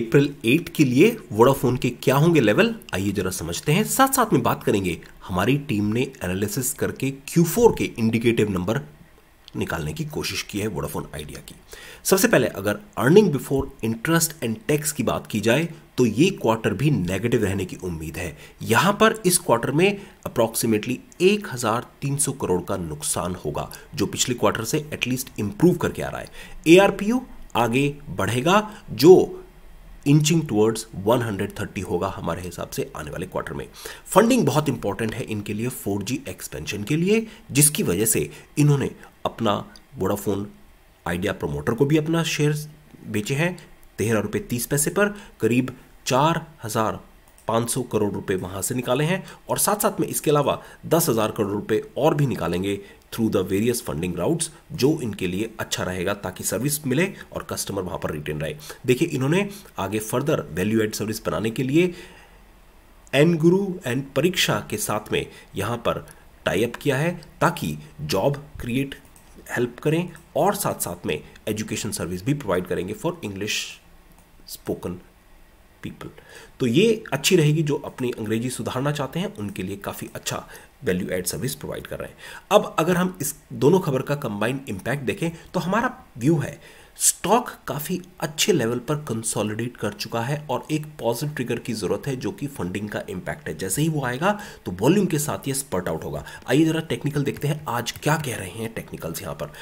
अप्रैल 8 के लिए वोडाफोन के क्या होंगे लेवल आइए जरा समझते हैं साथ साथ में बात करेंगे हमारी टीम ने एनालिसिस करके Q4 के इंडिकेटिव नंबर निकालने की कोशिश की है वोडाफोन आइडिया की सबसे पहले अगर earning before interest and tax की बात की जाए तो ये क्वार्टर भी नेगेटिव रहने की उम्मीद है यहां पर इस क्वार्टर में अप्रॉक्सीमेटली 1,300 करोड़ का नुकसान होगा जो पिछले क्वार्टर से एटलीस्ट इंप्रूव करके आ रहा है ए आगे बढ़ेगा जो इंचिंग टुवर्ड्स 130 होगा हमारे हिसाब से आने वाले क्वार्टर में फंडिंग बहुत इंपॉर्टेंट है इनके लिए 4G एक्सपेंशन के लिए जिसकी वजह से इन्होंने अपना वोडाफोन आइडिया प्रोमोटर को भी अपना शेयर बेचे हैं तेरह रुपये तीस पैसे पर करीब चार हज़ार 500 करोड़ रुपए वहां से निकाले हैं और साथ साथ में इसके अलावा दस हजार करोड़ रुपए और भी निकालेंगे through the various funding routes जो इनके लिए अच्छा रहेगा ताकि सर्विस मिले और कस्टमर वहाँ पर रिटेन रहे देखिए इन्होंने आगे फर्दर वैल्यू एड सर्विस बनाने के लिए एन गुरु एंड परीक्षा के साथ में यहाँ पर टाइप किया है ताकि जॉब क्रिएट हेल्प करें और साथ साथ में एजुकेशन सर्विस भी प्रोवाइड करेंगे फॉर इंग्लिश स्पोकन पीपल तो ये अच्छी रहेगी जो अपनी अंग्रेजी सुधारना चाहते हैं उनके लिए काफ़ी अच्छा वैल्यू एड सर्विस प्रोवाइड कर रहे हैं अब अगर हम इस दोनों खबर का कंबाइंड इम्पैक्ट देखें तो हमारा व्यू है स्टॉक काफ़ी अच्छे लेवल पर कंसोलिडेट कर चुका है और एक पॉजिटिव ट्रिगर की ज़रूरत है जो कि फंडिंग का इम्पैक्ट है जैसे ही वो आएगा तो वॉल्यूम के साथ ये स्पर्ट आउट होगा आइए ज़रा टेक्निकल देखते हैं आज क्या कह रहे हैं टेक्निकल्स यहाँ पर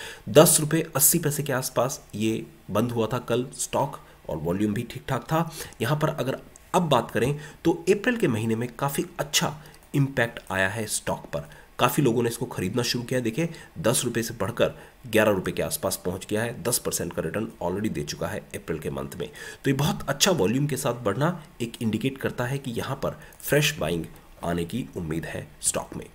दस रुपये अस्सी पैसे के आसपास ये बंद हुआ था कल स्टॉक और वॉल्यूम भी ठीक ठाक था यहाँ पर अगर अब बात करें तो अप्रैल के महीने में काफ़ी अच्छा इम्पैक्ट आया है स्टॉक पर काफ़ी लोगों ने इसको खरीदना शुरू किया देखिए दस रुपये से बढ़कर ग्यारह रुपये के आसपास पहुंच गया है दस परसेंट का रिटर्न ऑलरेडी दे चुका है अप्रैल के मंथ में तो ये बहुत अच्छा वॉल्यूम के साथ बढ़ना एक इंडिकेट करता है कि यहाँ पर फ्रेश बाइंग आने की उम्मीद है स्टॉक में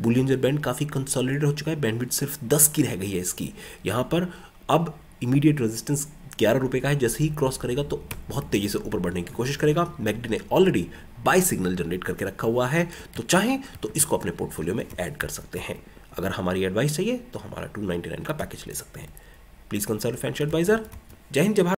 बुलियंजर बैंड काफ़ी कंसोलिडेट हो चुका है बैंडविड सिर्फ दस की रह गई है इसकी यहाँ पर अब इमीडिएट रेजिस्टेंस ग्यारह रुपये का है जैसे ही क्रॉस करेगा तो बहुत तेज़ी से ऊपर बढ़ने की कोशिश करेगा मैगडी ने ऑलरेडी बाई सिग्नल जनरेट करके रखा हुआ है तो चाहें तो इसको अपने पोर्टफोलियो में ऐड कर सकते हैं अगर हमारी एडवाइस चाहिए तो हमारा टू नाइन का पैकेज ले सकते हैं प्लीज़ कंसल्ट फाइनेंशियल एडवाइज़र जय हिंद जय